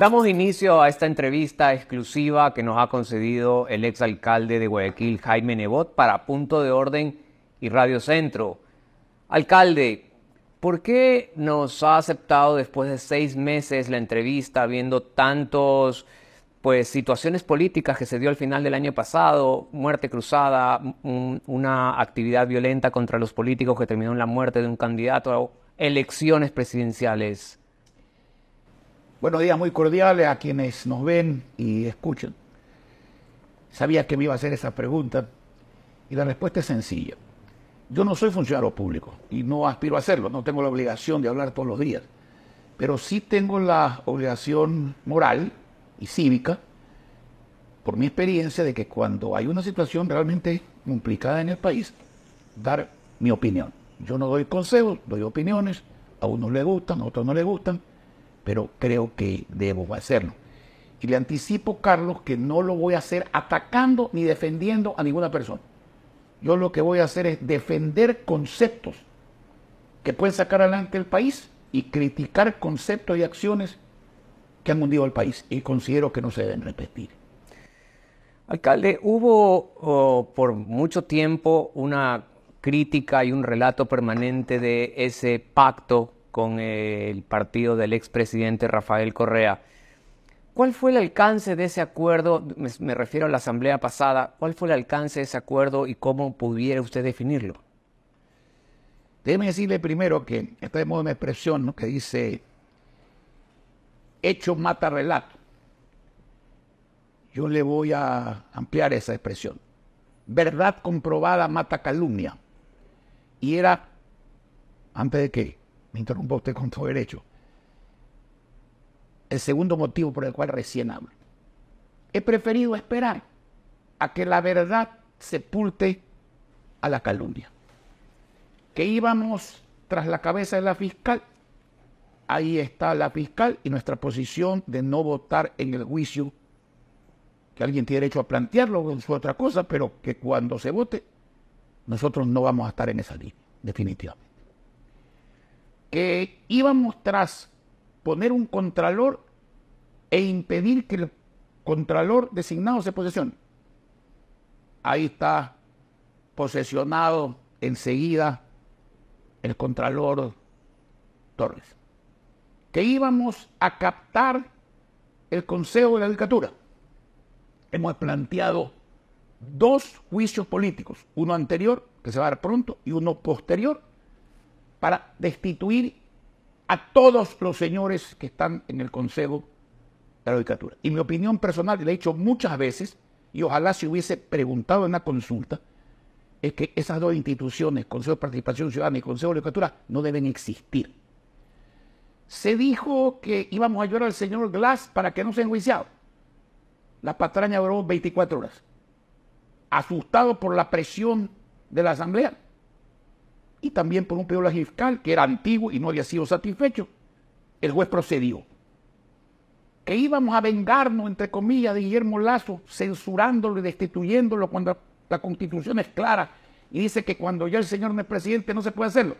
Damos inicio a esta entrevista exclusiva que nos ha concedido el exalcalde de Guayaquil, Jaime Nebot, para Punto de Orden y Radio Centro. Alcalde, ¿por qué nos ha aceptado después de seis meses la entrevista, viendo tantos pues situaciones políticas que se dio al final del año pasado, muerte cruzada, una actividad violenta contra los políticos que terminó en la muerte de un candidato, elecciones presidenciales. Buenos días muy cordiales a quienes nos ven y escuchan. Sabía que me iba a hacer esa pregunta y la respuesta es sencilla. Yo no soy funcionario público y no aspiro a hacerlo, no tengo la obligación de hablar todos los días, pero sí tengo la obligación moral y cívica, por mi experiencia, de que cuando hay una situación realmente complicada en el país, dar mi opinión. Yo no doy consejos, doy opiniones, a unos le gustan, a otros no les gustan, pero creo que debo hacerlo. Y le anticipo, Carlos, que no lo voy a hacer atacando ni defendiendo a ninguna persona. Yo lo que voy a hacer es defender conceptos que pueden sacar adelante el país y criticar conceptos y acciones que han hundido al país y considero que no se deben repetir. Alcalde, hubo oh, por mucho tiempo una crítica y un relato permanente de ese pacto con el partido del expresidente Rafael Correa. ¿Cuál fue el alcance de ese acuerdo? Me, refiero a la asamblea pasada. ¿Cuál fue el alcance de ese acuerdo y cómo pudiera usted definirlo? Déjeme decirle primero que está de moda una expresión ¿no? que dice, hecho mata relato. Yo le voy a ampliar esa expresión. Verdad comprobada mata calumnia. Y era, antes de que me interrumpa usted con todo derecho. El segundo motivo por el cual recién hablo. He preferido esperar a que la verdad sepulte a la calumnia. Que íbamos tras la cabeza de la fiscal. Ahí está la fiscal y nuestra posición de no votar en el juicio. Que alguien tiene derecho a plantearlo su otra cosa, pero que cuando se vote, nosotros no vamos a estar en esa línea, definitivamente que íbamos tras poner un contralor e impedir que el contralor designado se posesione. Ahí está posesionado enseguida el contralor Torres. Que íbamos a captar el Consejo de la Dictatura. Hemos planteado dos juicios políticos, uno anterior, que se va a dar pronto, y uno posterior, para destituir a todos los señores que están en el Consejo de la Judicatura. Y mi opinión personal, y la he dicho muchas veces, y ojalá se hubiese preguntado en la consulta, es que esas dos instituciones, Consejo de Participación Ciudadana y Consejo de la no deben existir. Se dijo que íbamos a ayudar al señor Glass para que no sea enjuiciado. La patraña duró 24 horas. Asustado por la presión de la Asamblea, y también por un pedido fiscal que era antiguo y no había sido satisfecho, el juez procedió. Que íbamos a vengarnos, entre comillas, de Guillermo Lazo, censurándolo y destituyéndolo cuando la constitución es clara y dice que cuando ya el señor no es presidente no se puede hacerlo.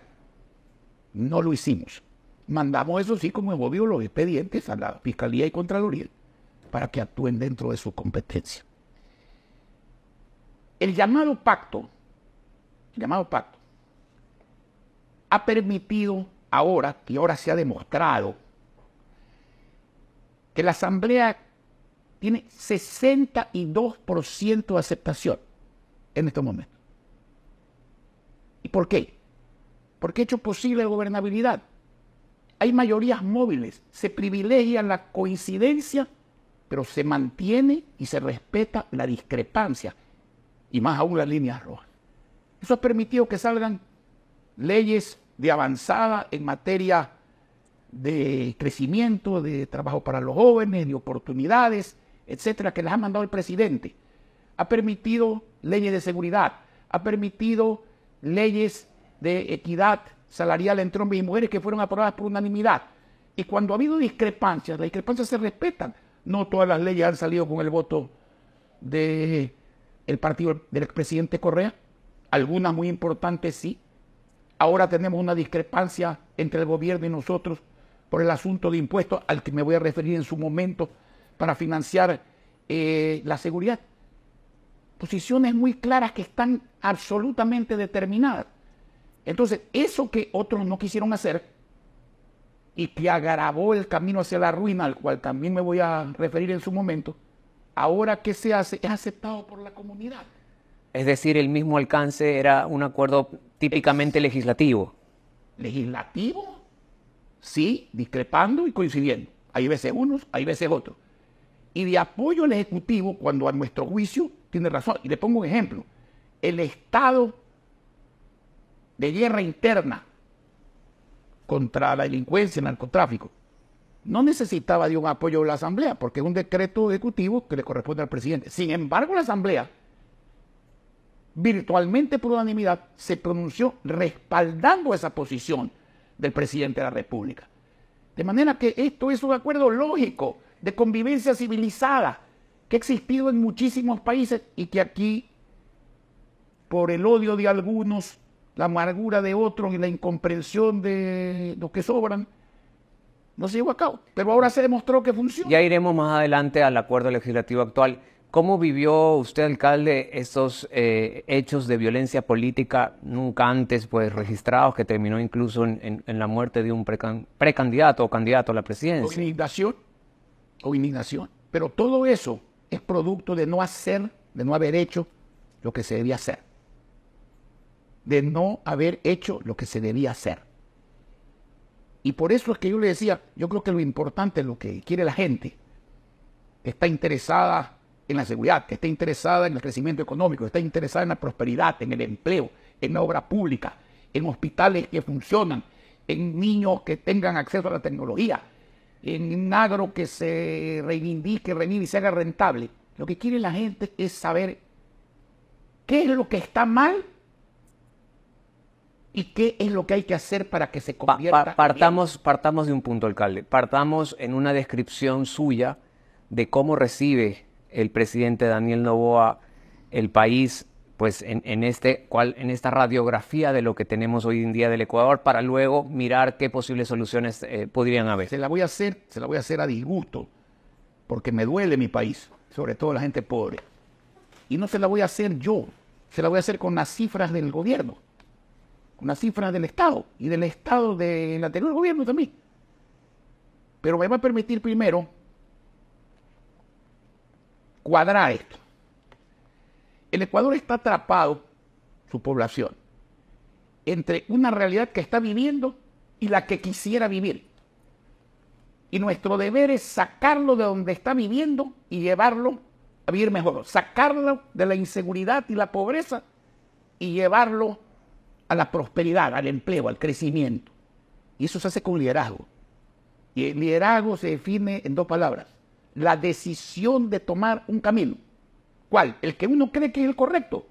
No lo hicimos. Mandamos eso sí como obvio los expedientes a la Fiscalía y Contraloría para que actúen dentro de su competencia. El llamado pacto, el llamado pacto, ha permitido ahora, que ahora se ha demostrado, que la Asamblea tiene 62% de aceptación en estos momentos. ¿Y por qué? Porque ha hecho posible la gobernabilidad. Hay mayorías móviles, se privilegia la coincidencia, pero se mantiene y se respeta la discrepancia, y más aún las líneas rojas. Eso ha permitido que salgan leyes de avanzada en materia de crecimiento, de trabajo para los jóvenes, de oportunidades, etcétera, que les ha mandado el presidente. Ha permitido leyes de seguridad, ha permitido leyes de equidad salarial entre hombres y mujeres que fueron aprobadas por unanimidad. Y cuando ha habido discrepancias, las discrepancias se respetan. No todas las leyes han salido con el voto del partido del expresidente Correa. Algunas muy importantes sí, ahora tenemos una discrepancia entre el gobierno y nosotros por el asunto de impuestos al que me voy a referir en su momento para financiar eh, la seguridad. Posiciones muy claras que están absolutamente determinadas. Entonces, eso que otros no quisieron hacer y que agravó el camino hacia la ruina, al cual también me voy a referir en su momento, ahora que se hace es aceptado por la comunidad. Es decir, el mismo alcance era un acuerdo típicamente legislativo. ¿Legislativo? Sí, discrepando y coincidiendo. Hay veces unos, hay veces otros. Y de apoyo al Ejecutivo cuando a nuestro juicio tiene razón. Y le pongo un ejemplo. El estado de guerra interna contra la delincuencia, el narcotráfico, no necesitaba de un apoyo de la Asamblea, porque es un decreto ejecutivo que le corresponde al presidente. Sin embargo, la Asamblea virtualmente por unanimidad, se pronunció respaldando esa posición del presidente de la República. De manera que esto es un acuerdo lógico de convivencia civilizada que ha existido en muchísimos países y que aquí, por el odio de algunos, la amargura de otros y la incomprensión de los que sobran, no se llevó a cabo. Pero ahora se demostró que funciona. Ya iremos más adelante al acuerdo legislativo actual. ¿Cómo vivió usted, alcalde, esos eh, hechos de violencia política nunca antes pues registrados, que terminó incluso en, la muerte de un precandidato o candidato a la presidencia? O indignación, o indignación. Pero todo eso es producto de no hacer, de no haber hecho lo que se debía hacer. De no haber hecho lo que se debía hacer. Y por eso es que yo le decía, yo creo que lo importante, es lo que quiere la gente, está interesada en la seguridad, que esté interesada en el crecimiento económico, que esté interesada en la prosperidad, en el empleo, en la obra pública, en hospitales que funcionan, en niños que tengan acceso a la tecnología, en agro que se reivindique, reivindique y se haga rentable. Lo que quiere la gente es saber qué es lo que está mal y qué es lo que hay que hacer para que se convierta. partamos, partamos de un punto, alcalde. Partamos en una descripción suya de cómo recibe el presidente Daniel Novoa el país pues en, este, cual, en esta radiografía de lo que tenemos hoy en día del Ecuador para luego mirar qué posibles soluciones eh, podrían haber. Se la voy a hacer, se la voy a hacer a disgusto, porque me duele mi país, sobre todo la gente pobre. Y no se la voy a hacer yo, se la voy a hacer con las cifras del gobierno, con las cifras del Estado y del Estado del anterior gobierno también. Pero me va a permitir primero cuadrar esto. El Ecuador está atrapado, su población, entre una realidad que está viviendo y la que quisiera vivir. Y nuestro deber es sacarlo de donde está viviendo y llevarlo a vivir mejor, sacarlo de la inseguridad y la pobreza y llevarlo a la prosperidad, al empleo, al crecimiento. Y eso se hace con liderazgo. Y el liderazgo se define en dos palabras, la decisión de tomar un camino. ¿Cuál? El que uno cree que es el correcto.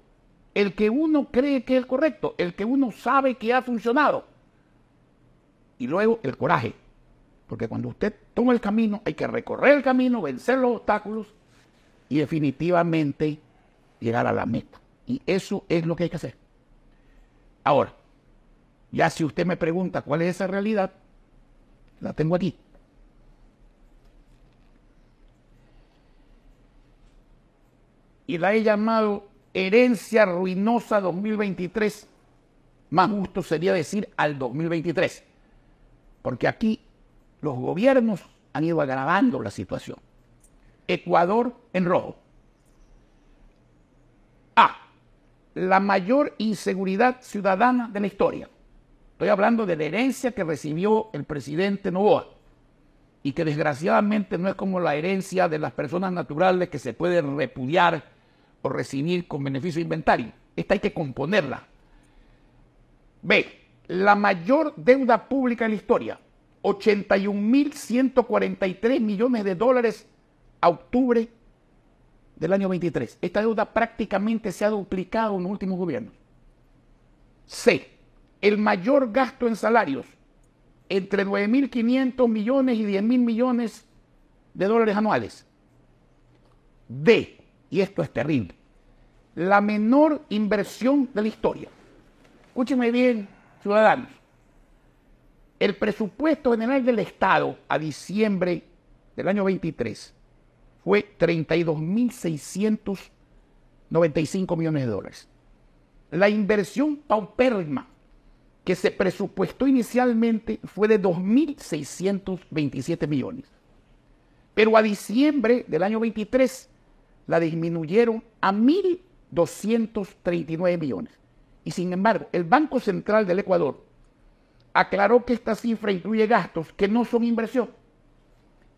El que uno cree que es el correcto. El que uno sabe que ha funcionado. Y luego el coraje. Porque cuando usted toma el camino, hay que recorrer el camino, vencer los obstáculos y definitivamente llegar a la meta. Y eso es lo que hay que hacer. Ahora, ya si usted me pregunta cuál es esa realidad, la tengo aquí. y la he llamado herencia ruinosa 2023. Más justo sería decir al 2023. Porque aquí los gobiernos han ido agravando la situación. Ecuador en rojo. A. La mayor inseguridad ciudadana de la historia. Estoy hablando de la herencia que recibió el presidente Novoa y que desgraciadamente no es como la herencia de las personas naturales que se pueden repudiar o recibir con beneficio inventario. Esta hay que componerla. B. La mayor deuda pública en la historia. 81.143 millones de dólares a octubre del año 23. Esta deuda prácticamente se ha duplicado en los últimos gobiernos. C. El mayor gasto en salarios, entre 9.500 millones y 10.000 millones de dólares anuales. D y esto es terrible, la menor inversión de la historia. Escúchenme bien, ciudadanos. El presupuesto general del Estado a diciembre del año 23 fue 32.695 millones de dólares. La inversión paupérrima que se presupuestó inicialmente fue de 2.627 millones. Pero a diciembre del año 23 la disminuyeron a 1.239 millones. Y sin embargo, el Banco Central del Ecuador aclaró que esta cifra incluye gastos que no son inversión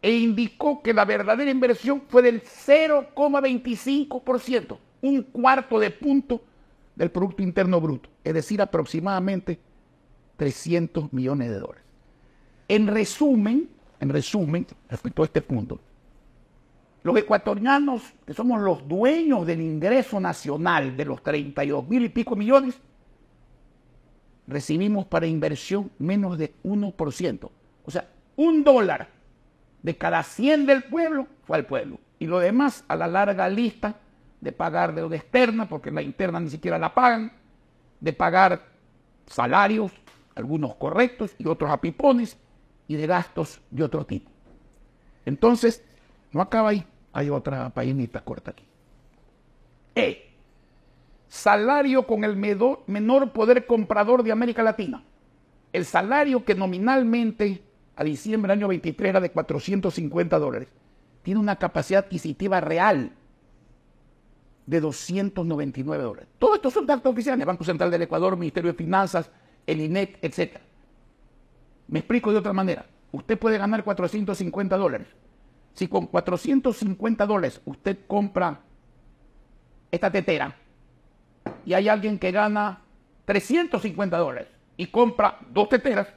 e indicó que la verdadera inversión fue del 0,25%, un cuarto de punto del Producto Interno Bruto, es decir, aproximadamente 300 millones de dólares. En resumen, en resumen, respecto a este punto, los ecuatorianos, que somos los dueños del ingreso nacional de los 32 mil y pico millones, recibimos para inversión menos de 1%. O sea, un dólar de cada 100 del pueblo fue al pueblo. Y lo demás a la larga lista de pagar deuda externa, porque la interna ni siquiera la pagan, de pagar salarios, algunos correctos y otros a pipones, y de gastos de otro tipo. Entonces, no acaba ahí. Hay otra painita corta aquí. E. Salario con el menor poder comprador de América Latina. El salario que nominalmente a diciembre del año 23 era de 450 dólares, tiene una capacidad adquisitiva real de 299 dólares. Todo esto son datos oficiales, Banco Central del Ecuador, Ministerio de Finanzas, el INEC, etc. Me explico de otra manera. Usted puede ganar 450 dólares, si con 450 dólares usted compra esta tetera y hay alguien que gana 350 dólares y compra dos teteras,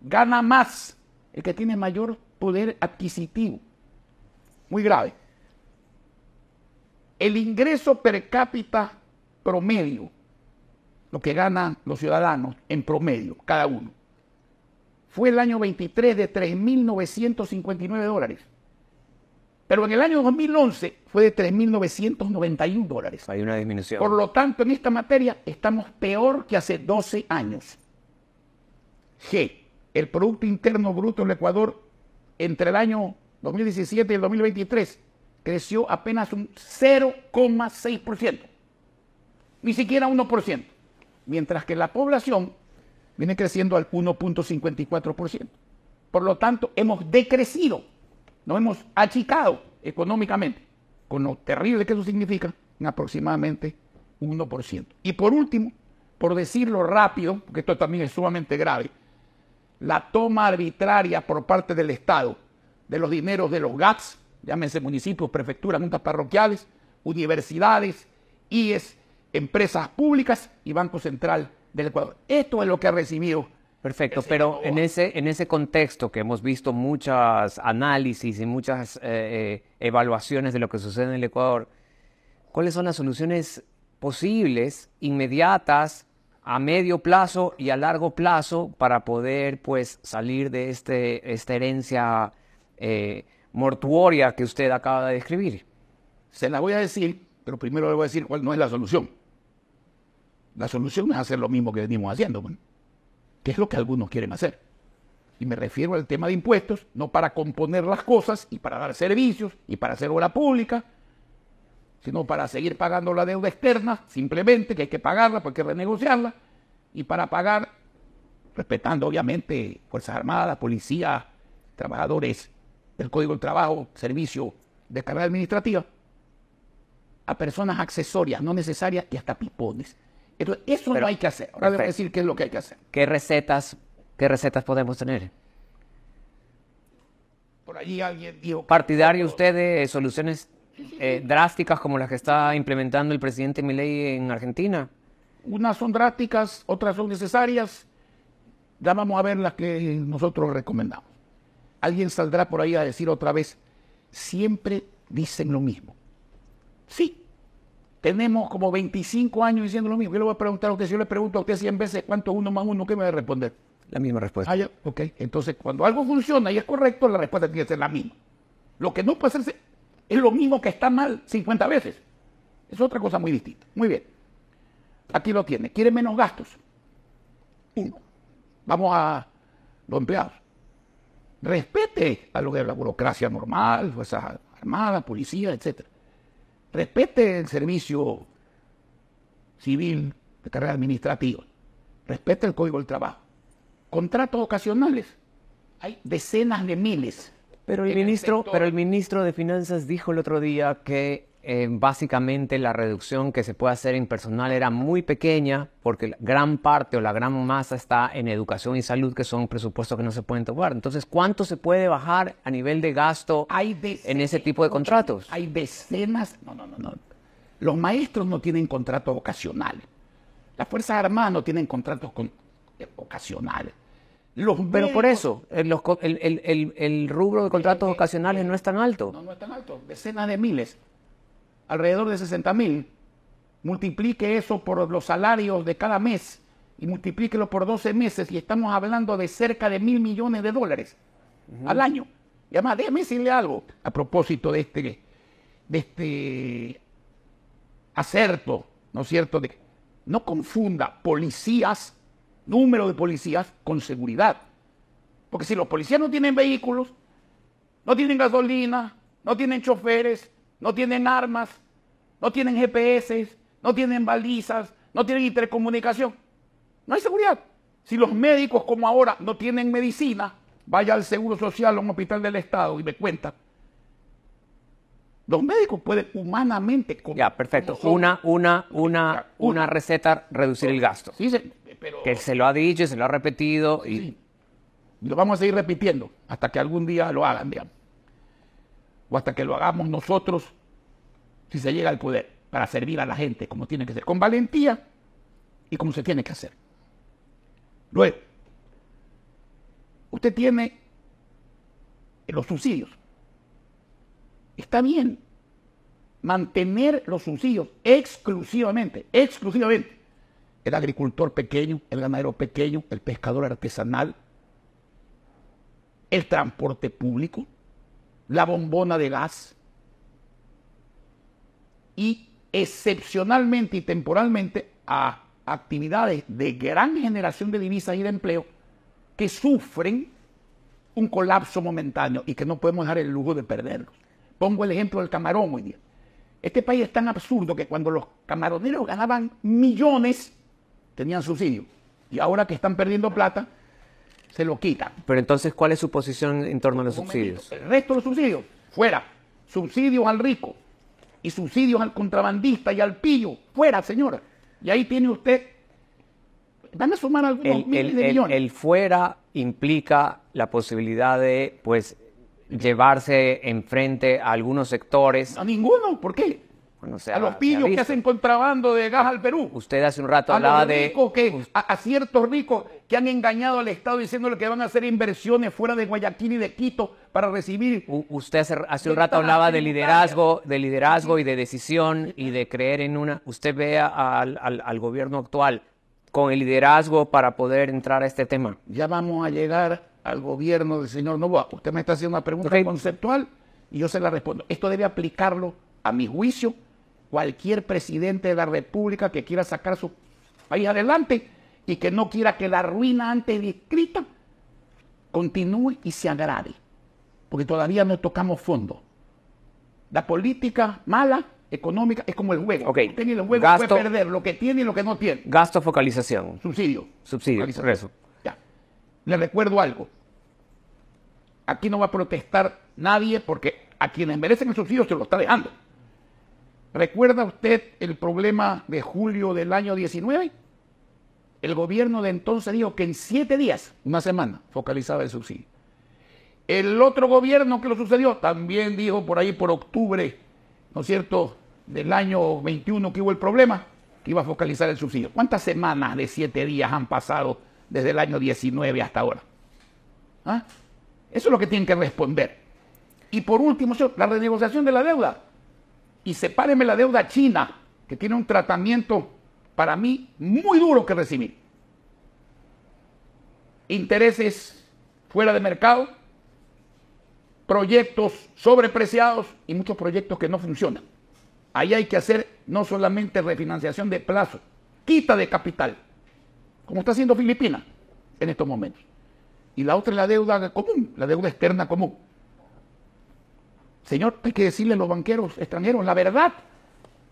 gana más el que tiene mayor poder adquisitivo. Muy grave. El ingreso per cápita promedio, lo que ganan los ciudadanos en promedio, cada uno, fue el año 23 de 3.959 dólares pero en el año 2011 fue de 3.991 dólares. Hay una disminución. Por lo tanto, en esta materia estamos peor que hace 12 años. G. El Producto Interno Bruto del Ecuador entre el año 2017 y el 2023 creció apenas un 0,6%. Ni siquiera 1%. Mientras que la población viene creciendo al 1.54%. Por lo tanto, hemos decrecido nos hemos achicado económicamente, con lo terrible que eso significa, en aproximadamente 1%. Y por último, por decirlo rápido, porque esto también es sumamente grave, la toma arbitraria por parte del Estado de los dineros de los GATS, llámense municipios, prefecturas, juntas parroquiales, universidades, IES, empresas públicas y Banco Central del Ecuador. Esto es lo que ha recibido Perfecto, pero en ese, en ese contexto que hemos visto muchos análisis y muchas eh, eh, evaluaciones de lo que sucede en el Ecuador, ¿cuáles son las soluciones posibles, inmediatas, a medio plazo y a largo plazo para poder pues, salir de este, esta herencia eh, mortuoria que usted acaba de describir? Se la voy a decir, pero primero le voy a decir cuál no es la solución. La solución es hacer lo mismo que venimos haciendo. Bueno que es lo que algunos quieren hacer. Y me refiero al tema de impuestos, no para componer las cosas y para dar servicios y para hacer obra pública, sino para seguir pagando la deuda externa, simplemente que hay que pagarla porque hay que renegociarla, y para pagar, respetando obviamente Fuerzas Armadas, policía, trabajadores el Código del Trabajo, servicio de carrera administrativa, a personas accesorias, no necesarias y hasta pipones eso no hay que hacer. Ahora decir qué es lo que hay que hacer. ¿Qué recetas, qué recetas podemos tener? Por allí alguien dijo... ¿Partidario usted de soluciones eh, drásticas como las que está implementando el presidente Milei en Argentina? Unas son drásticas, otras son necesarias. Ya vamos a ver las que nosotros recomendamos. Alguien saldrá por ahí a decir otra vez, siempre dicen lo mismo. Sí, tenemos como 25 años diciendo lo mismo. Yo le voy a preguntar a usted, si yo le pregunto a usted 100 veces cuánto uno más uno, ¿qué me va a responder? La misma respuesta. Ah, ok. Entonces, cuando algo funciona y es correcto, la respuesta tiene que ser la misma. Lo que no puede hacerse es lo mismo que está mal 50 veces. Es otra cosa muy distinta. Muy bien. Aquí lo tiene. ¿Quiere menos gastos? Uno. Vamos a los empleados. Respete a lo que es la burocracia normal, fuerzas armada, policía, etcétera respete el servicio civil de carrera administrativa, respete el código del trabajo. Contratos ocasionales, hay decenas de miles. Pero el, ministro, pero el ministro de Finanzas dijo el otro día que eh, básicamente la reducción que se puede hacer en personal era muy pequeña porque gran parte o la gran masa está en educación y salud, que son presupuestos que no se pueden tomar. Entonces, ¿cuánto se puede bajar a nivel de gasto en ese tipo de contratos? Hay decenas, no, no, no, no. Los maestros no tienen contrato ocasional. Las Fuerzas Armadas no tienen contratos con, eh, ocasionales. pero por eso, el, rubro de eh, contratos ocasionales no es tan alto. No, no es tan alto, decenas de miles alrededor de 60 mil, multiplique eso por los salarios de cada mes y multiplíquelo por 12 meses y estamos hablando de cerca de mil millones de dólares al año. Y además, déjeme decirle algo a propósito de este, de este acerto, ¿no es cierto? De, no confunda policías, número de policías, con seguridad. Porque si los policías no tienen vehículos, no tienen gasolina, no tienen choferes, no tienen armas, no tienen GPS, no tienen balizas, no tienen intercomunicación. No hay seguridad. Si los médicos como ahora no tienen medicina, vaya al Seguro Social o a un hospital del Estado y me cuenta. Los médicos pueden humanamente... Ya, perfecto. Una, una, una, una receta, reducir el gasto. Que se lo ha dicho y se lo ha repetido. Y... Lo vamos a seguir repitiendo hasta que algún día lo hagan, digamos o hasta que lo hagamos nosotros si se llega al poder, para servir a la gente como tiene que ser, con valentía y como se tiene que hacer. Luego, usted tiene los subsidios. Está bien mantener los subsidios exclusivamente, exclusivamente. El agricultor pequeño, el ganadero pequeño, el pescador artesanal, el transporte público, la bombona de gas. Y excepcionalmente y temporalmente a actividades de gran generación de divisas y de empleo que sufren un colapso momentáneo y que no podemos dejar el lujo de perderlos. Pongo el ejemplo del camarón hoy día. Este país es tan absurdo que cuando los camaroneros ganaban millones, tenían subsidio. Y ahora que están perdiendo plata, se lo quita. Pero entonces, ¿cuál es su posición en torno a los subsidios? El resto de los subsidios, fuera. Subsidios al rico y subsidios al contrabandista y al pillo, fuera, señora. Y ahí tiene usted. Van a sumar algunos el, miles de millones. El, fuera implica la posibilidad de, pues, llevarse enfrente a algunos sectores. A ninguno, ¿por qué? a los pillos que hacen contrabando de gas al Perú. Usted hace un rato hablaba de... a, ciertos ricos que han engañado al Estado diciéndole que van a hacer inversiones fuera de Guayaquil y de Quito para recibir... usted hace, un rato hablaba de liderazgo, de liderazgo y de decisión y de creer en una... Usted vea al, gobierno actual con el liderazgo para poder entrar a este tema. Ya vamos a llegar al gobierno del señor Novoa. Usted me está haciendo una pregunta conceptual y yo se la respondo. Esto debe aplicarlo a mi juicio cualquier presidente de la República que quiera sacar su país adelante y que no quiera que la ruina antes descrita continúe y se agrave, porque todavía no tocamos fondo. La política mala económica es como el juego. Okay. el juego puede perder lo que tiene y lo que no tiene. Gasto, focalización. Subsidio. Subsidio, eso. Ya. Le recuerdo algo. Aquí no va a protestar nadie porque a quienes merecen el subsidio se lo está dejando. ¿Recuerda usted el problema de julio del año 19? El gobierno de entonces dijo que en siete días, una semana, focalizaba el subsidio. El otro gobierno que lo sucedió también dijo por ahí por octubre, ¿no es cierto?, del año 21 que hubo el problema, que iba a focalizar el subsidio. ¿Cuántas semanas de siete días han pasado desde el año 19 hasta ahora? ¿Ah? Eso es lo que tienen que responder. Y por último, la renegociación de la deuda y sepáreme la deuda china, que tiene un tratamiento para mí muy duro que recibir. Intereses fuera de mercado, proyectos sobrepreciados y muchos proyectos que no funcionan. Ahí hay que hacer no solamente refinanciación de plazo, quita de capital, como está haciendo Filipinas en estos momentos. Y la otra es la deuda común, la deuda externa común. Señor, hay que decirle a los banqueros extranjeros la verdad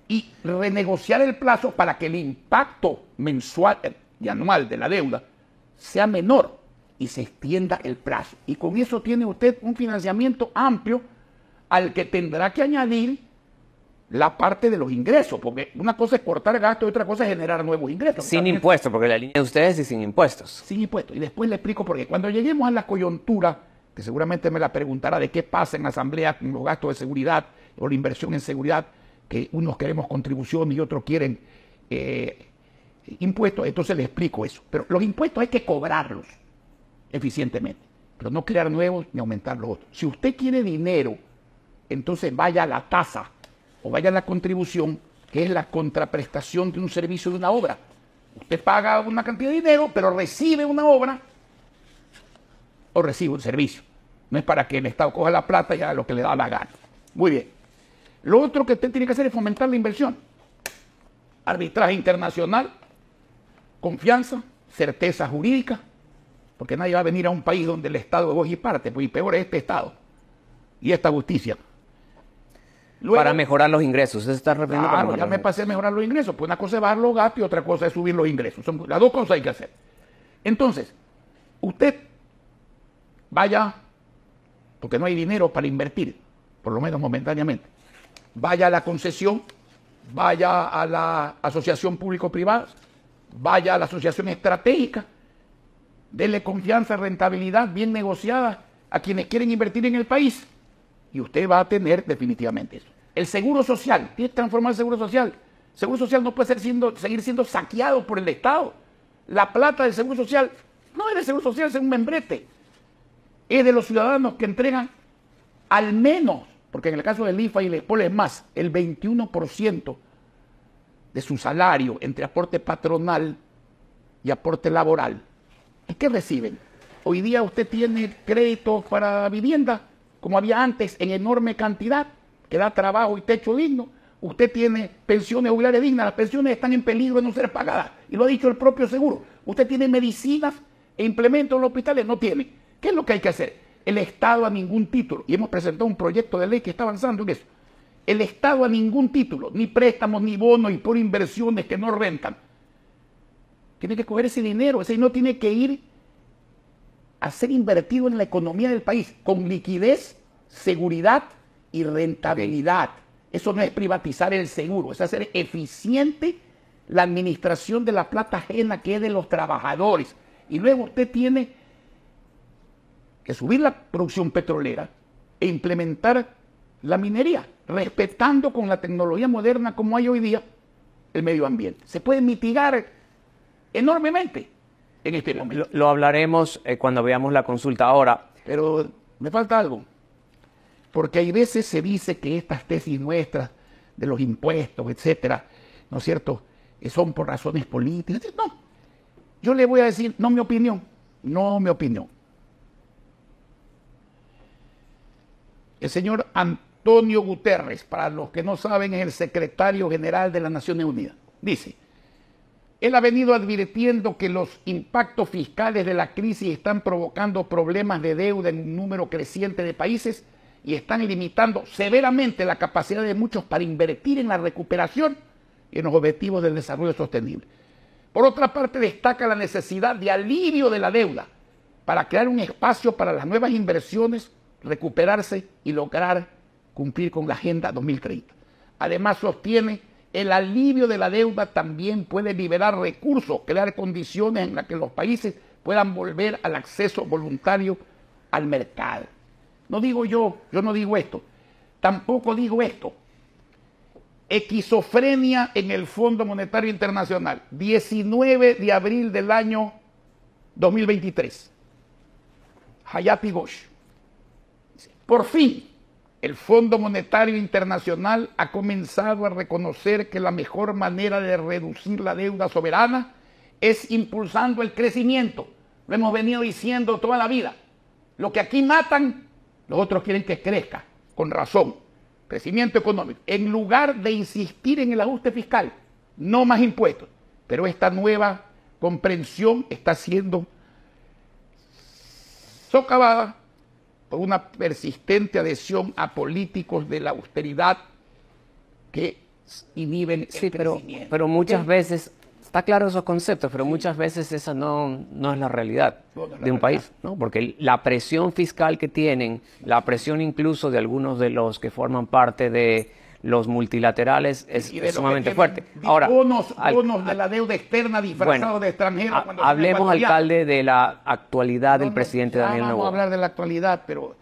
y renegociar el plazo para que el impacto mensual y eh, anual de la deuda sea menor y se extienda el plazo. Y con eso tiene usted un financiamiento amplio al que tendrá que añadir la parte de los ingresos, porque una cosa es cortar gasto y otra cosa es generar nuevos ingresos. Sin impuestos, porque la línea de ustedes es sin impuestos. Sin impuestos. Y después le explico por qué. Cuando lleguemos a la coyuntura que seguramente me la preguntará de qué pasa en la Asamblea con los gastos de seguridad o la inversión en seguridad, que unos queremos contribución y otros quieren eh, impuestos. Entonces le explico eso. Pero los impuestos hay que cobrarlos eficientemente, pero no crear nuevos ni aumentar los otros. Si usted quiere dinero, entonces vaya a la tasa o vaya a la contribución, que es la contraprestación de un servicio de una obra. Usted paga una cantidad de dinero, pero recibe una obra o recibo un servicio. No es para que el Estado coja la plata y haga lo que le da la gana. Muy bien. Lo otro que usted tiene que hacer es fomentar la inversión. Arbitraje internacional, confianza, certeza jurídica, porque nadie va a venir a un país donde el Estado es voz y parte, pues y peor es este Estado y esta justicia. para mejorar los ingresos, se está refiriendo claro, para ya me pasé a mejorar los ingresos, pues una cosa es bajar los gastos y otra cosa es subir los ingresos, son las dos cosas hay que hacer. Entonces, usted vaya, porque no hay dinero para invertir, por lo menos momentáneamente, vaya a la concesión, vaya a la asociación público-privada, vaya a la asociación estratégica, denle confianza, rentabilidad bien negociada a quienes quieren invertir en el país y usted va a tener definitivamente eso. El seguro social, tiene que transformar el seguro social. El seguro social no puede ser siendo, seguir siendo saqueado por el Estado. La plata del seguro social no es del seguro social, es un membrete es de los ciudadanos que entregan al menos, porque en el caso del IFA y el ESPOL es más, el 21% de su salario entre aporte patronal y aporte laboral. ¿Y qué reciben? Hoy día usted tiene créditos para vivienda, como había antes, en enorme cantidad, que da trabajo y techo digno. Usted tiene pensiones jubilares dignas, las pensiones están en peligro de no ser pagadas, y lo ha dicho el propio seguro. Usted tiene medicinas e implementos en los hospitales, no tiene. ¿Qué es lo que hay que hacer? El Estado a ningún título, y hemos presentado un proyecto de ley que está avanzando en eso, el Estado a ningún título, ni préstamos, ni bonos, y por inversiones que no rentan. Tiene que coger ese dinero, ese dinero tiene que ir a ser invertido en la economía del país, con liquidez, seguridad y rentabilidad. Eso no es privatizar el seguro, es hacer eficiente la administración de la plata ajena que es de los trabajadores. Y luego usted tiene que subir la producción petrolera e implementar la minería, respetando con la tecnología moderna como hay hoy día el medio ambiente. Se puede mitigar enormemente en este momento. Lo, hablaremos eh, cuando veamos la consulta ahora. Pero me falta algo, porque hay veces se dice que estas tesis nuestras de los impuestos, etcétera, ¿no es cierto?, eh, son por razones políticas. No, yo le voy a decir, no mi opinión, no mi opinión. El señor Antonio Guterres, para los que no saben, es el secretario general de las Naciones Unidas. Dice, él ha venido advirtiendo que los impactos fiscales de la crisis están provocando problemas de deuda en un número creciente de países y están limitando severamente la capacidad de muchos para invertir en la recuperación y en los objetivos del desarrollo sostenible. Por otra parte, destaca la necesidad de alivio de la deuda para crear un espacio para las nuevas inversiones recuperarse y lograr cumplir con la Agenda 2030. Además, sostiene el alivio de la deuda también puede liberar recursos, crear condiciones en las que los países puedan volver al acceso voluntario al mercado. No digo yo, yo no digo esto, tampoco digo esto. Esquizofrenia en el Fondo Monetario Internacional, 19 de abril del año 2023. Hayati por fin, el Fondo Monetario Internacional ha comenzado a reconocer que la mejor manera de reducir la deuda soberana es impulsando el crecimiento. Lo hemos venido diciendo toda la vida. Lo que aquí matan, los otros quieren que crezca, con razón. Crecimiento económico. En lugar de insistir en el ajuste fiscal, no más impuestos. Pero esta nueva comprensión está siendo socavada una persistente adhesión a políticos de la austeridad que inhiben sí, pero, pero muchas veces, está claro esos conceptos, pero muchas veces esa no, no es la realidad de un país, ¿no? Porque la presión fiscal que tienen, la presión incluso de algunos de los que forman parte de los multilaterales es, sumamente fuerte. Ahora, bonos, de la deuda externa disfrazados de extranjeros. hablemos, alcalde, de la actualidad del presidente Daniel Novoa. Vamos a hablar de la actualidad, pero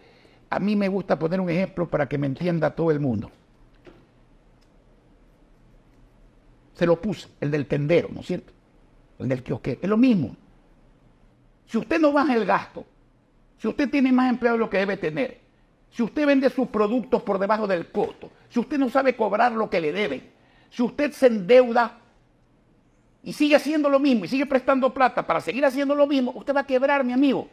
a mí me gusta poner un ejemplo para que me entienda todo el mundo. Se lo puse, el del tendero, ¿no es cierto? El del kiosquero. Es lo mismo. Si usted no baja el gasto, si usted tiene más empleo de lo que debe tener, si usted vende sus productos por debajo del costo, si usted no sabe cobrar lo que le deben, si usted se endeuda y sigue haciendo lo mismo y sigue prestando plata para seguir haciendo lo mismo, usted va a quebrar, mi amigo.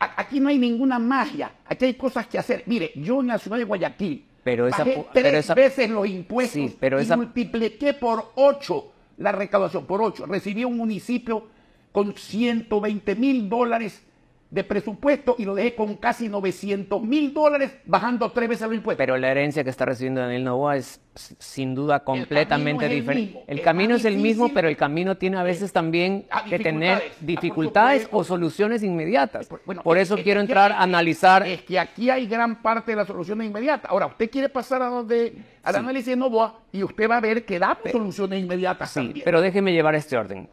aquí no hay ninguna magia, aquí hay cosas que hacer. Mire, yo en la ciudad de Guayaquil pero tres veces los impuestos y multipliqué por ocho la recaudación, por ocho. Recibí un municipio con 120 mil dólares de presupuesto y lo dejé con casi 900 mil dólares bajando tres veces los impuesto. Pero la herencia que está recibiendo Daniel Novoa es sin duda completamente diferente. El camino es el mismo, pero el camino tiene a veces eh, también que tener dificultades ah, o soluciones inmediatas. Eh, por, eso quiero entrar a analizar. Es que aquí hay gran parte de las soluciones inmediatas. Ahora, usted quiere pasar a donde, al análisis de Novoa y usted va a ver que da soluciones inmediatas. Sí, pero déjeme llevar este orden.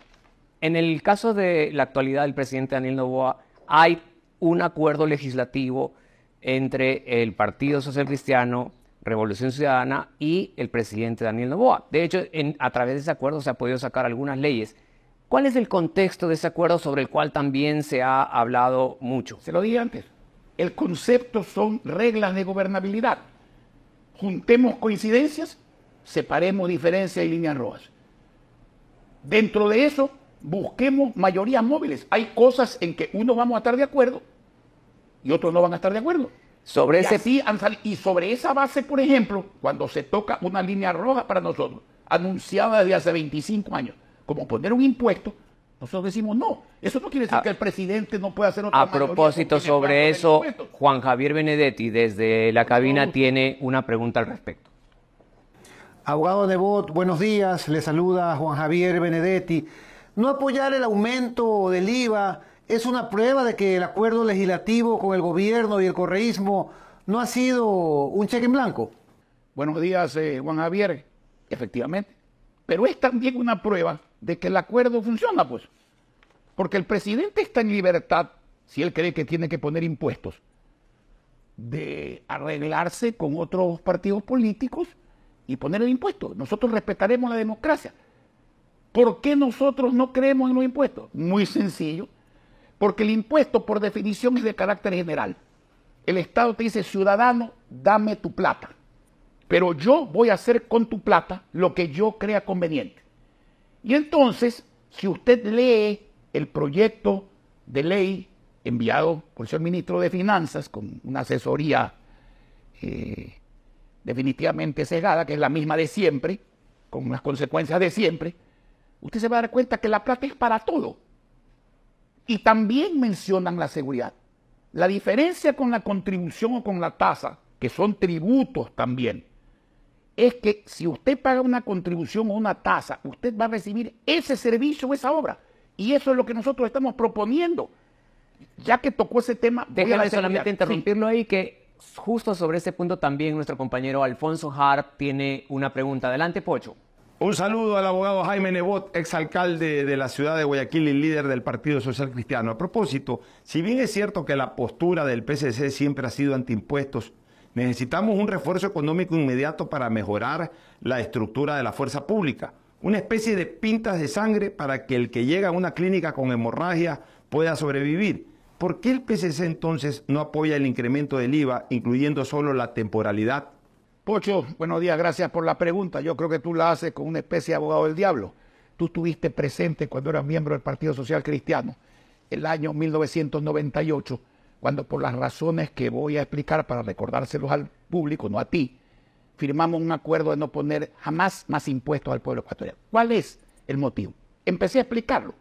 En el caso de la actualidad del presidente Daniel Novoa, hay un acuerdo legislativo entre el Partido Social Cristiano, Revolución Ciudadana y el presidente Daniel Novoa. De hecho, a través de ese acuerdo se ha podido sacar algunas leyes. ¿Cuál es el contexto de ese acuerdo sobre el cual también se ha hablado mucho? Se lo dije antes. El concepto son reglas de gobernabilidad. Juntemos coincidencias, separemos diferencias y líneas rojas. Dentro de eso busquemos mayorías móviles. Hay cosas en que unos vamos a estar de acuerdo y otros no van a estar de acuerdo. Sobre y ese... y sobre esa base, por ejemplo, cuando se toca una línea roja para nosotros, anunciada desde hace 25 años, como poner un impuesto, nosotros decimos no. Eso no quiere decir ah, que el presidente no pueda hacer otra A propósito, sobre eso, Juan Javier Benedetti, desde la cabina, tiene una pregunta al respecto. Abogado de Bot, buenos días. Le saluda Juan Javier Benedetti. No apoyar el aumento del IVA es una prueba de que el acuerdo legislativo con el gobierno y el correísmo no ha sido un cheque en blanco. Buenos días, eh, Juan Javier. Efectivamente. Pero es también una prueba de que el acuerdo funciona, pues. Porque el presidente está en libertad, si él cree que tiene que poner impuestos, de arreglarse con otros partidos políticos y poner el impuesto. Nosotros respetaremos la democracia. ¿Por qué nosotros no creemos en los impuestos? Muy sencillo, porque el impuesto por definición es de carácter general. El Estado te dice, ciudadano, dame tu plata, pero yo voy a hacer con tu plata lo que yo crea conveniente. Y entonces, si usted lee el proyecto de ley enviado por el señor ministro de Finanzas con una asesoría eh, definitivamente sesgada, que es la misma de siempre, con las consecuencias de siempre, usted se va a dar cuenta que la plata es para todo. Y también mencionan la seguridad. La diferencia con la contribución o con la tasa, que son tributos también, es que si usted paga una contribución o una tasa, usted va a recibir ese servicio o esa obra. Y eso es lo que nosotros estamos proponiendo. Ya que tocó ese tema, déjame solamente interrumpirlo ahí, que justo sobre ese punto también nuestro compañero Alfonso Hart tiene una pregunta. Adelante, Pocho. Un saludo al abogado Jaime Nebot, exalcalde de la ciudad de Guayaquil y líder del Partido Social Cristiano. A propósito, si bien es cierto que la postura del PCC siempre ha sido antiimpuestos, necesitamos un refuerzo económico inmediato para mejorar la estructura de la fuerza pública. Una especie de pintas de sangre para que el que llega a una clínica con hemorragia pueda sobrevivir. ¿Por qué el PCC entonces no apoya el incremento del IVA, incluyendo solo la temporalidad Pocho, buenos días, gracias por la pregunta. Yo creo que tú la haces con una especie de abogado del diablo. Tú estuviste presente cuando eras miembro del Partido Social Cristiano, el año 1998, cuando por las razones que voy a explicar para recordárselos al público, no a ti, firmamos un acuerdo de no poner jamás más impuestos al pueblo ecuatoriano. ¿Cuál es el motivo? Empecé a explicarlo.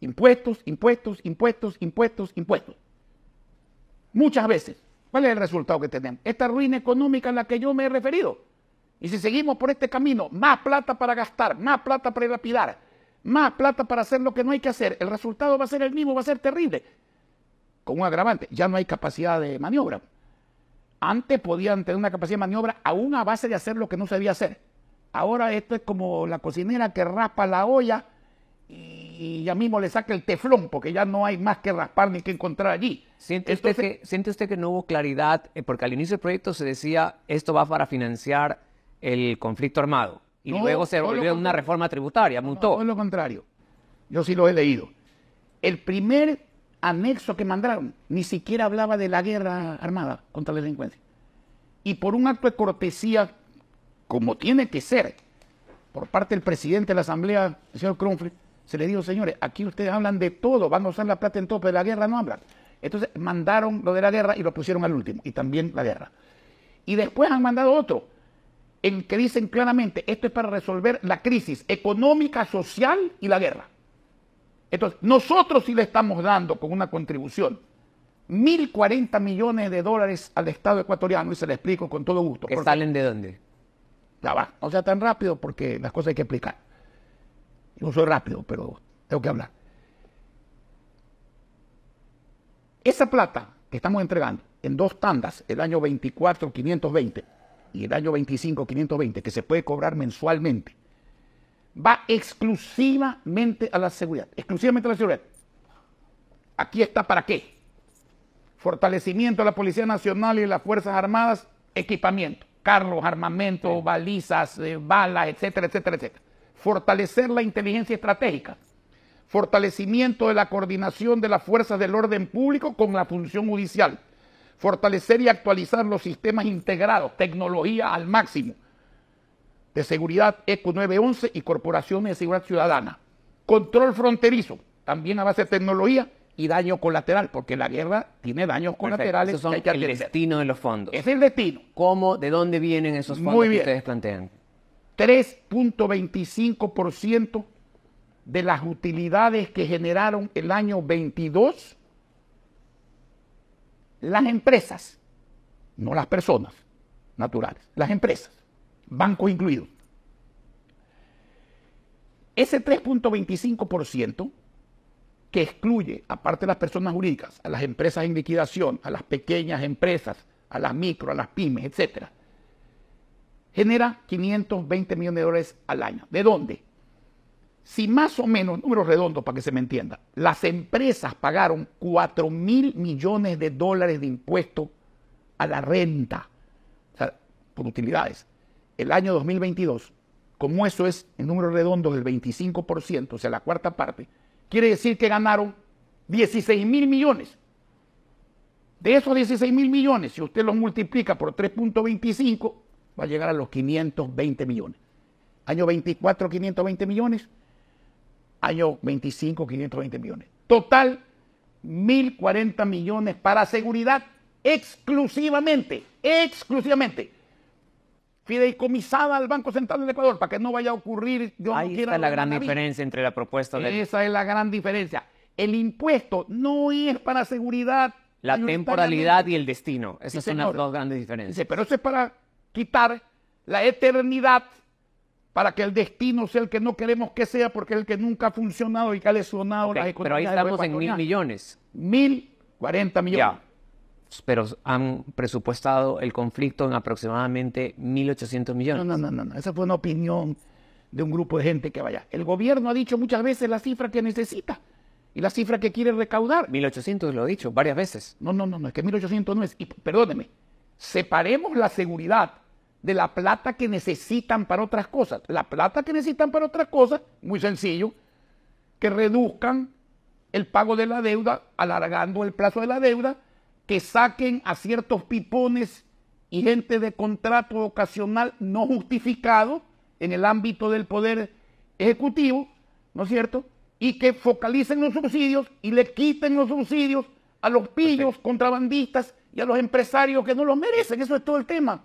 Impuestos, impuestos, impuestos, impuestos, impuestos. Muchas veces ¿Cuál es el resultado que tenemos? Esta ruina económica a la que yo me he referido. Y si seguimos por este camino, más plata para gastar, más plata para lapidar, más plata para hacer lo que no hay que hacer, el resultado va a ser el mismo, va a ser terrible. Con un agravante, ya no hay capacidad de maniobra. Antes podían tener una capacidad de maniobra aún a base de hacer lo que no se debía hacer. Ahora esto es como la cocinera que raspa la olla y y ya mismo le saca el teflón, porque ya no hay más que raspar ni que encontrar allí. ¿Siente, usted, que, ¿siente que no hubo claridad? Eh, porque al inicio del proyecto se decía, esto va para financiar el conflicto armado. Y luego se volvió una reforma tributaria, mutó. No, es lo contrario. Yo sí lo he leído. El primer anexo que mandaron ni siquiera hablaba de la guerra armada contra la delincuencia. Y por un acto de cortesía, como tiene que ser, por parte del presidente de la Asamblea, el señor Kronflick, se le dijo, señores, aquí ustedes hablan de todo, van a usar la plata en todo, pero de la guerra no hablan. Entonces mandaron lo de la guerra y lo pusieron al último, y también la guerra. Y después han mandado otro, en que dicen claramente, esto es para resolver la crisis económica, social y la guerra. Entonces, nosotros sí le estamos dando con una contribución 1.040 millones de dólares al Estado ecuatoriano, y se lo explico con todo gusto. ¿Que salen de dónde? Ya va, no sea tan rápido porque las cosas hay que explicar. Yo soy rápido, pero tengo que hablar. Esa plata que estamos entregando en dos tandas, el año 24, 520 y el año 25, 520, que se puede cobrar mensualmente, va exclusivamente a la seguridad. Exclusivamente a la seguridad. Aquí está para qué. Fortalecimiento de la Policía Nacional y las Fuerzas Armadas, equipamiento, carros, armamento, balizas, eh, balas, etcétera, etcétera, etcétera fortalecer la inteligencia estratégica, fortalecimiento de la coordinación de las fuerzas del orden público con la función judicial, fortalecer y actualizar los sistemas integrados, tecnología al máximo, de seguridad ECO 911 y corporaciones de seguridad ciudadana, control fronterizo, también a base de tecnología y daño colateral, porque la guerra tiene daños colaterales. Es el destino de los fondos. Es el destino. ¿Cómo, de dónde vienen esos fondos que ustedes plantean? 3.25% de las utilidades que generaron el año 22 las empresas, no las personas naturales, las empresas, bancos incluidos. Ese 3.25% que excluye, aparte de las personas jurídicas, a las empresas en liquidación, a las pequeñas empresas, a las micro, a las pymes, etcétera, genera 520 millones de dólares al año. ¿De dónde? Si más o menos, números redondos para que se me entienda, las empresas pagaron 4 mil millones de dólares de impuestos a la renta, o sea, por utilidades, el año 2022, como eso es el número redondo del 25%, o sea, la cuarta parte, quiere decir que ganaron 16 mil millones. De esos 16 mil millones, si usted los multiplica por 3.25, va a llegar a los 520 millones. Año 24, 520 millones. Año 25, 520 millones. Total, 1.040 millones para seguridad exclusivamente, exclusivamente. Fideicomisada al Banco Central del Ecuador para que no vaya a ocurrir. Ahí está la gran diferencia entre la propuesta de. Esa es la gran diferencia. El impuesto no es para seguridad. La temporalidad y el destino. Esas son las dos grandes diferencias. Sí, pero eso es para quitar la eternidad para que el destino sea el que no queremos que sea, porque es el que nunca ha funcionado y que ha lesionado las economías. Pero ahí estamos en mil millones. Mil cuarenta millones. Pero han presupuestado el conflicto en aproximadamente mil ochocientos millones. No, no, no, no. Esa fue una opinión de un grupo de gente que vaya. El gobierno ha dicho muchas veces la cifra que necesita y la cifra que quiere recaudar. Mil ochocientos lo ha dicho varias veces. No, no, no, no. Es que 1.800 no es. Y perdóneme, separemos la seguridad de la plata que necesitan para otras cosas. La plata que necesitan para otras cosas, muy sencillo, que reduzcan el pago de la deuda, alargando el plazo de la deuda, que saquen a ciertos pipones y gente de contrato ocasional no justificado en el ámbito del poder ejecutivo, ¿no es cierto? Y que focalicen los subsidios y le quiten los subsidios a los pillos, contrabandistas y a los empresarios que no los merecen. Eso es todo el tema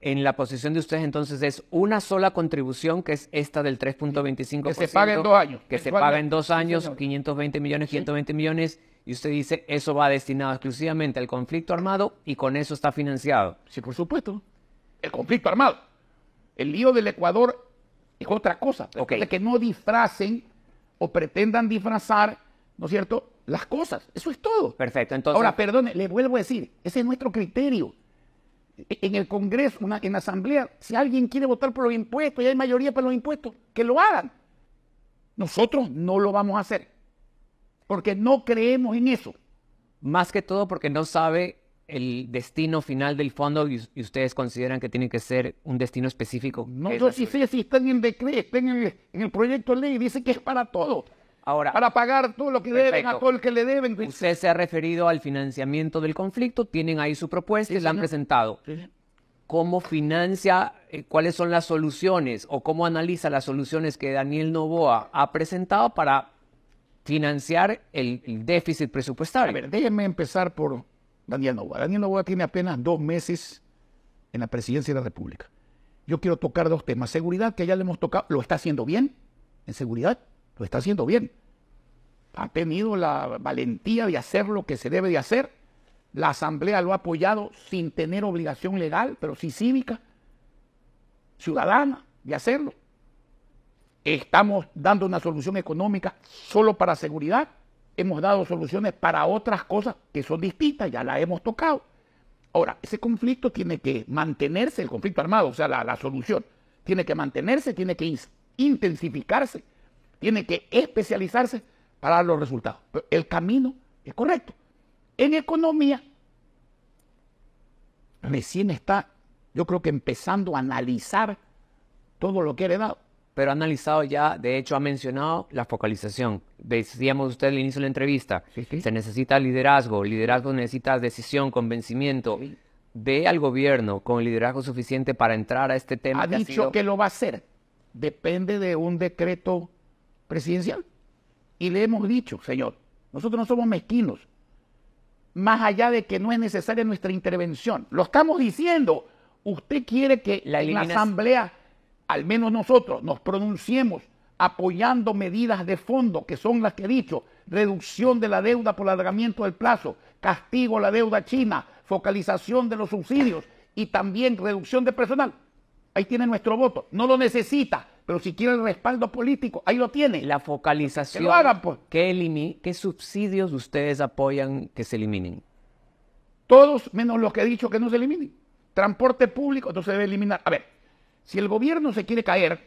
en la posición de ustedes entonces es una sola contribución, que es esta del 3.25%. Que se paga en dos años. Que se paga en dos años, 520 millones, 520 millones, y usted dice, eso va destinado exclusivamente al conflicto armado y con eso está financiado. Sí, por supuesto. El conflicto armado. El lío del Ecuador es otra cosa. Que no disfracen o pretendan disfrazar, ¿no es cierto?, las cosas. Eso es todo. Perfecto. Entonces... Ahora, perdone, le vuelvo a decir, ese es nuestro criterio en el Congreso, en la Asamblea, si alguien quiere votar por los impuestos y hay mayoría para los impuestos, que lo hagan. Nosotros no lo vamos a hacer, porque no creemos en eso. Más que todo porque no sabe el destino final del fondo y, ustedes consideran que tiene que ser un destino específico. No, si están en el decreto, en el, en el proyecto de ley, dice que es para todo. Ahora, para pagar todo lo que deben, a todo el que le deben. Pues. Usted se ha referido al financiamiento del conflicto, tienen ahí su propuesta y la han presentado. ¿Cómo financia, eh, cuáles son las soluciones o cómo analiza las soluciones que Daniel Novoa ha presentado para financiar el, déficit presupuestario? A ver, déjenme empezar por Daniel Novoa. Daniel Novoa tiene apenas dos meses en la presidencia de la República. Yo quiero tocar dos temas. Seguridad, que ya le hemos tocado, lo está haciendo bien en seguridad lo está haciendo bien. Ha tenido la valentía de hacer lo que se debe de hacer. La Asamblea lo ha apoyado sin tener obligación legal, pero sí cívica, ciudadana, de hacerlo. Estamos dando una solución económica solo para seguridad. Hemos dado soluciones para otras cosas que son distintas, ya la hemos tocado. Ahora, ese conflicto tiene que mantenerse, el conflicto armado, o sea, la, la solución, tiene que mantenerse, tiene que intensificarse tiene que especializarse para dar los resultados. el camino es correcto. En economía, recién está, yo creo que empezando a analizar todo lo que ha heredado. Pero ha analizado ya, de hecho ha mencionado la focalización. Decíamos usted al inicio de la entrevista, se necesita liderazgo, liderazgo necesita decisión, convencimiento. Ve al gobierno con liderazgo suficiente para entrar a este tema. Ha dicho que lo va a hacer. Depende de un decreto presidencial. Y le hemos dicho, señor, nosotros no somos mezquinos, más allá de que no es necesaria nuestra intervención. Lo estamos diciendo, usted quiere que la, en la asamblea, al menos nosotros, nos pronunciemos apoyando medidas de fondo, que son las que he dicho, reducción de la deuda por alargamiento del plazo, castigo a la deuda china, focalización de los subsidios y también reducción de personal. Ahí tiene nuestro voto. No lo necesita. Pero si quieren respaldo político, ahí lo tiene. La focalización. Que lo pues. ¿Qué, subsidios ustedes apoyan que se eliminen? Todos menos los que he dicho que no se eliminen. Transporte público entonces se debe eliminar. A ver, si el gobierno se quiere caer,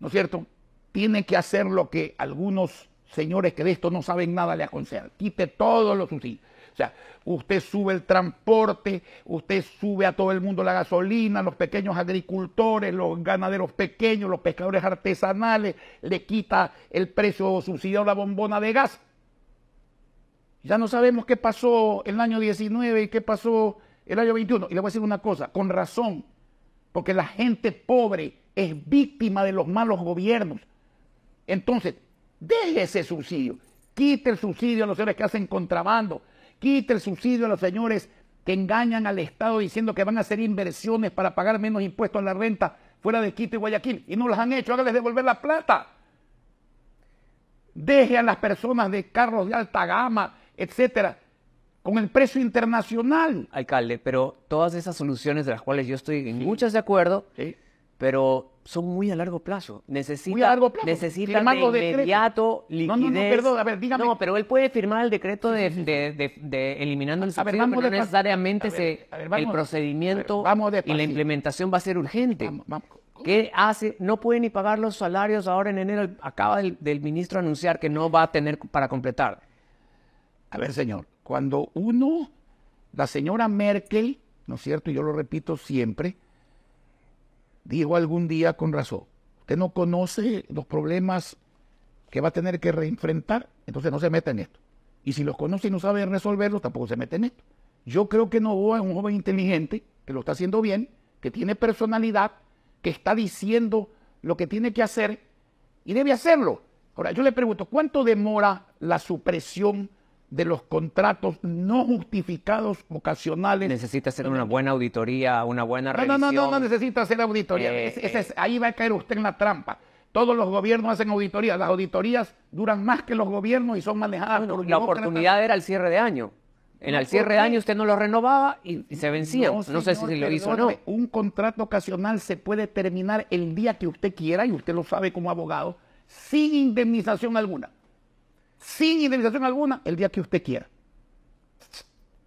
¿no es cierto? Tiene que hacer lo que algunos señores que de esto no saben nada le aconsejan. Quite todos los subsidios. O sea, usted sube el transporte, usted sube a todo el mundo la gasolina, los pequeños agricultores, los ganaderos pequeños, los pescadores artesanales, le quita el precio subsidiado a la bombona de gas. Ya no sabemos qué pasó el año 19 y qué pasó el año 21. Y le voy a decir una cosa, con razón, porque la gente pobre es víctima de los malos gobiernos. Entonces, deje ese subsidio, quite el subsidio a los señores que hacen contrabando, quite el subsidio a los señores que engañan al Estado diciendo que van a hacer inversiones para pagar menos impuestos en la renta fuera de Quito y Guayaquil y no las han hecho, hágales devolver la plata. Deje a las personas de carros de alta gama, etcétera, con el precio internacional. Alcalde, pero todas esas soluciones de las cuales yo estoy en muchas de acuerdo, pero son muy a largo plazo. Necesita, de inmediato liquidez. No, no, perdón, a ver, dígame. No, pero él puede firmar el decreto de, eliminando el subsidio, necesariamente el procedimiento y la implementación va a ser urgente. ¿Qué hace? No puede ni pagar los salarios ahora en enero. Acaba del ministro anunciar que no va a tener para completar. A ver, señor, cuando uno, la señora Merkel, ¿no es cierto? Y yo lo repito siempre, dijo algún día con razón, usted no conoce los problemas que va a tener que reenfrentar, entonces no se mete en esto. Y si los conoce y no sabe resolverlos, tampoco se mete en esto. Yo creo que Novoa es un joven inteligente, que lo está haciendo bien, que tiene personalidad, que está diciendo lo que tiene que hacer y debe hacerlo. Ahora, yo le pregunto, ¿cuánto demora la supresión de los contratos no justificados ocasionales. Necesita hacer una buena auditoría, una buena revisión. No, no, no, no, necesita hacer auditoría. Eh, eh. es, ahí va a caer usted en la trampa. Todos los gobiernos hacen auditorías. Las auditorías duran más que los gobiernos y son manejadas La oportunidad era el cierre de año. En el cierre de año usted no lo renovaba y, se vencía. No, sé si lo hizo o no. Un contrato ocasional se puede terminar el día que usted quiera, y usted lo sabe como abogado, sin indemnización alguna sin indemnización alguna, el día que usted quiera.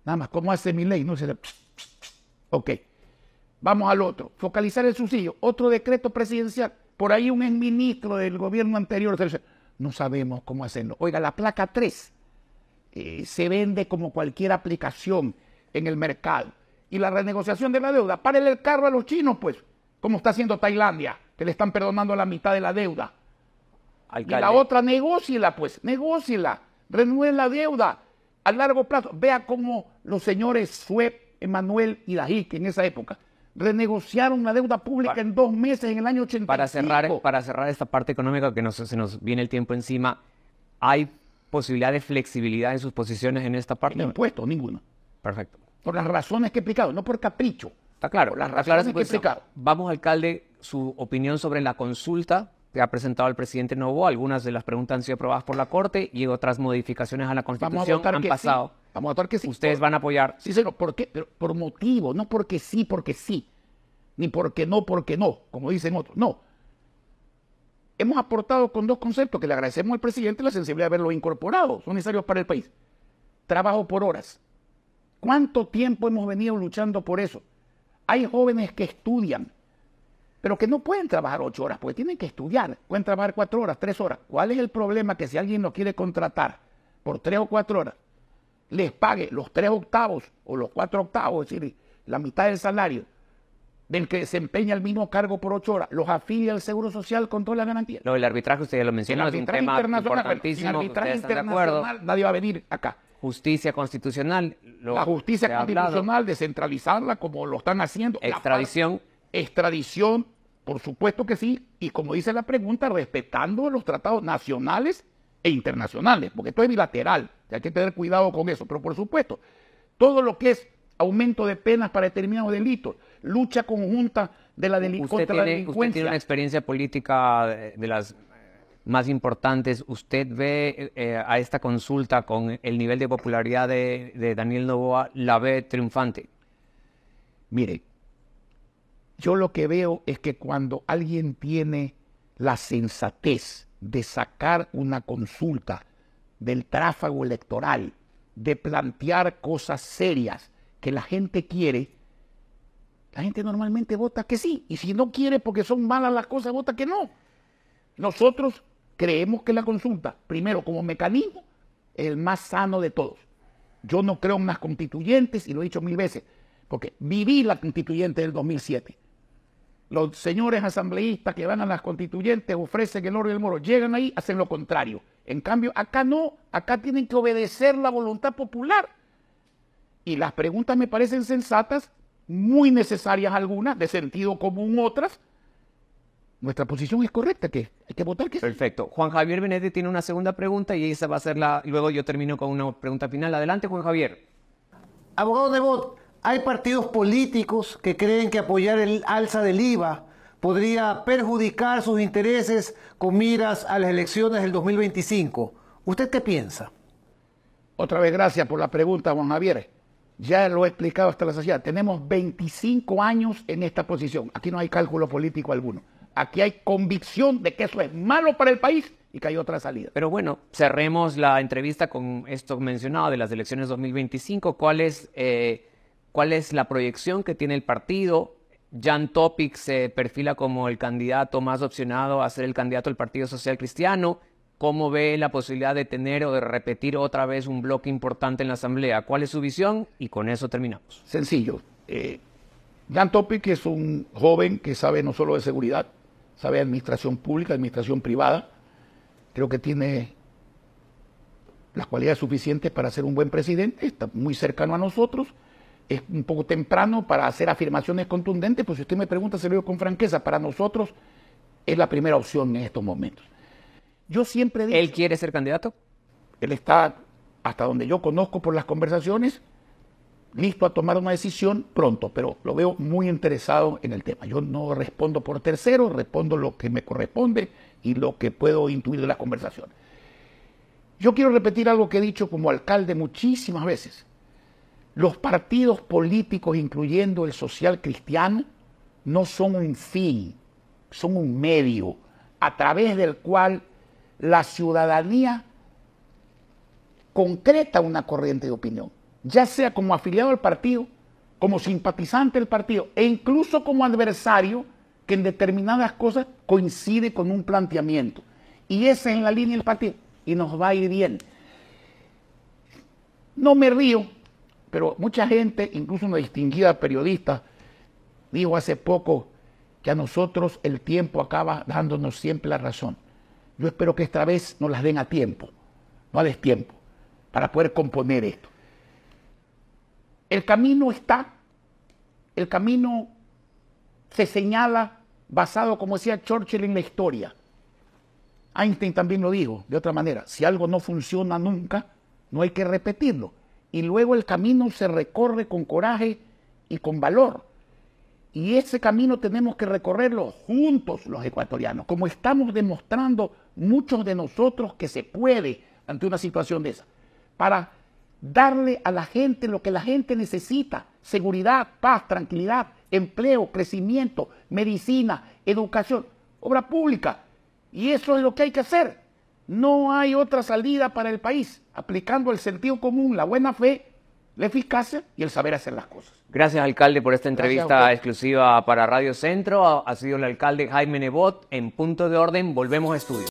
Nada más, como hace mi ley, no se Ok. Vamos al otro. Focalizar el subsidio. Otro decreto presidencial. Por ahí un exministro del gobierno anterior. No sabemos cómo hacerlo. Oiga, la placa 3 eh, se vende como cualquier aplicación en el mercado. Y la renegociación de la deuda. Párele el carro a los chinos, pues. Como está haciendo Tailandia, que le están perdonando la mitad de la deuda. Y la otra, negociela, pues, negociela, renueve la deuda a largo plazo. Vea cómo los señores Sueb, Emanuel y Dajic en esa época renegociaron la deuda pública en dos meses en el año 85. Para cerrar, para cerrar esta parte económica que se nos viene el tiempo encima, ¿hay posibilidad de flexibilidad en sus posiciones en esta parte? No impuesto, ninguna. Perfecto. Por las razones que he explicado, no por capricho. Está claro. las razones que he explicado. Vamos, alcalde, su opinión sobre la consulta que ha presentado el presidente Novo Algunas de las preguntas han sido aprobadas por la Corte y otras modificaciones a la Constitución han pasado. Vamos a votar que sí. Ustedes van a apoyar. Sí, señor. ¿Por qué? Pero por motivo, no porque sí, porque sí. Ni porque no, porque no, como dicen otros. No. Hemos aportado con dos conceptos que le agradecemos al presidente la sensibilidad de haberlo incorporado. Son necesarios para el país. Trabajo por horas. ¿Cuánto tiempo hemos venido luchando por eso? Hay jóvenes que estudian, pero que no pueden trabajar ocho horas porque tienen que estudiar, pueden trabajar cuatro horas, tres horas. ¿Cuál es el problema que si alguien no quiere contratar por tres o cuatro horas, les pague los tres octavos o los cuatro octavos, es decir, la mitad del salario del que desempeña el mismo cargo por ocho horas, los afilia al Seguro Social con toda la garantía. No, el arbitraje, usted ya lo mencionó, el es un tema arbitraje internacional, nadie va a venir acá justicia constitucional. la justicia constitucional, descentralizarla como lo están haciendo. Extradición. extradición, por supuesto que sí, y como dice la pregunta, respetando los tratados nacionales e internacionales, porque esto es bilateral, hay que tener cuidado con eso, pero por supuesto, todo lo que es aumento de penas para determinados delitos, lucha conjunta de la, delincuencia la delincuencia. Usted tiene una experiencia política eh, de, las eh, más importantes. ¿Usted ve eh, a esta consulta con el nivel de popularidad de, de Daniel Novoa, la ve triunfante? Mire, yo lo que veo es que cuando alguien tiene la sensatez de sacar una consulta del tráfago electoral, de plantear cosas serias que la gente quiere, la gente normalmente vota que sí. Y si no quiere porque son malas las cosas, vota que no. Nosotros creemos que la consulta, primero como mecanismo, es el más sano de todos. Yo no creo en las constituyentes, y lo he dicho mil veces, porque viví la constituyente del 2007 los señores asambleístas que van a las constituyentes, ofrecen el oro y el moro, llegan ahí, hacen lo contrario. En cambio, acá no, acá tienen que obedecer la voluntad popular. Y las preguntas me parecen sensatas, muy necesarias algunas, de sentido común otras, nuestra posición es correcta, que hay que votar que Perfecto. Juan Javier Benete tiene una segunda pregunta y esa va a ser la. Luego yo termino con una pregunta final. Adelante, Juan Javier. Abogado de voto. Hay partidos políticos que creen que apoyar el alza del IVA podría perjudicar sus intereses con miras a las elecciones del 2025. ¿Usted qué piensa? Otra vez gracias por la pregunta, Juan Javier. Ya lo he explicado hasta la saciedad. Tenemos 25 años en esta posición. Aquí no hay cálculo político alguno. Aquí hay convicción de que eso es malo para el país y que hay otra salida. Pero bueno, cerremos la entrevista con esto mencionado de las elecciones 2025. ¿Cuál es eh, cuál es la proyección que tiene el partido. Jan Topic se perfila como el candidato más opcionado a ser el candidato del Partido Social Cristiano. ¿Cómo ve la posibilidad de tener o de repetir otra vez un bloque importante en la Asamblea? ¿Cuál es su visión? Y con eso terminamos. Sencillo. Eh, Jan Topic es un joven que sabe no solo de seguridad, sabe de administración pública, administración privada. Creo que tiene las cualidades suficientes para ser un buen presidente. Está muy cercano a nosotros es un poco temprano para hacer afirmaciones contundentes, pues si usted me pregunta, se lo digo con franqueza, para nosotros es la primera opción en estos momentos. Yo siempre digo... ¿Él quiere ser candidato? Él está, hasta donde yo conozco por las conversaciones, listo a tomar una decisión pronto, pero lo veo muy interesado en el tema. Yo no respondo por tercero, respondo lo que me corresponde y lo que puedo intuir de la conversación. Yo quiero repetir algo que he dicho como alcalde muchísimas veces. Los partidos políticos, incluyendo el social cristiano, no son un fin, son un medio a través del cual la ciudadanía concreta una corriente de opinión, ya sea como afiliado al partido, como simpatizante del partido e incluso como adversario que en determinadas cosas coincide con un planteamiento. Y esa es la línea del partido y nos va a ir bien. No me río pero mucha gente, incluso una distinguida periodista, dijo hace poco que a nosotros el tiempo acaba dándonos siempre la razón. Yo espero que esta vez nos las den a tiempo, no a destiempo, para poder componer esto. El camino está, el camino se señala basado, como decía Churchill, en la historia. Einstein también lo dijo, de otra manera, si algo no funciona nunca, no hay que repetirlo y luego el camino se recorre con coraje y con valor. Y ese camino tenemos que recorrerlo juntos los ecuatorianos, como estamos demostrando muchos de nosotros que se puede ante una situación de esa, para darle a la gente lo que la gente necesita, seguridad, paz, tranquilidad, empleo, crecimiento, medicina, educación, obra pública. Y eso es lo que hay que hacer. No hay otra salida para el país, aplicando el sentido común, la buena fe, la eficacia y el saber hacer las cosas. Gracias, alcalde, por esta entrevista exclusiva para Radio Centro. Ha sido el alcalde Jaime Nebot en Punto de Orden. Volvemos a estudio.